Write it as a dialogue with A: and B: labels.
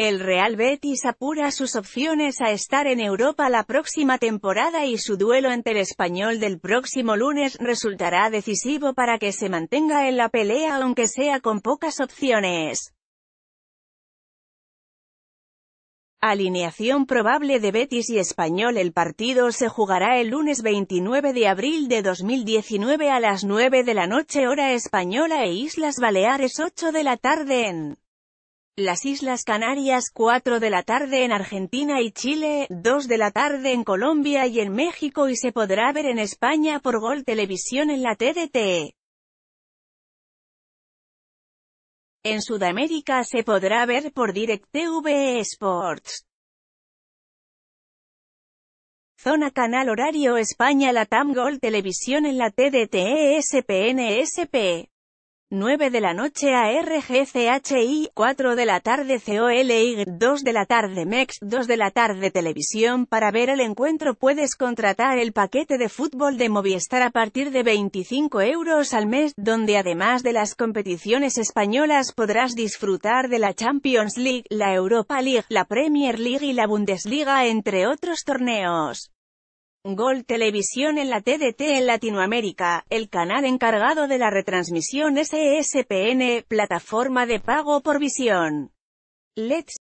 A: El Real Betis apura sus opciones a estar en Europa la próxima temporada y su duelo ante el español del próximo lunes resultará decisivo para que se mantenga en la pelea aunque sea con pocas opciones. Alineación probable de Betis y Español El partido se jugará el lunes 29 de abril de 2019 a las 9 de la noche hora española e Islas Baleares 8 de la tarde en las Islas Canarias 4 de la tarde en Argentina y Chile, 2 de la tarde en Colombia y en México y se podrá ver en España por Gol Televisión en la TDT.
B: En Sudamérica se podrá ver por DirecTV Sports. Zona Canal
A: Horario España Latam Gol Televisión en la TDT ESPN SP. 9 de la noche a RGCHI, 4 de la tarde colig 2 de la tarde MEX, 2 de la tarde Televisión. Para ver el encuentro puedes contratar el paquete de fútbol de Movistar a partir de 25 euros al mes, donde además de las competiciones españolas podrás disfrutar de la Champions League, la Europa League, la Premier League y la Bundesliga, entre otros torneos. Gol Televisión en la TDT en Latinoamérica, el canal encargado de la retransmisión
B: SESPN, plataforma de pago por visión. Let's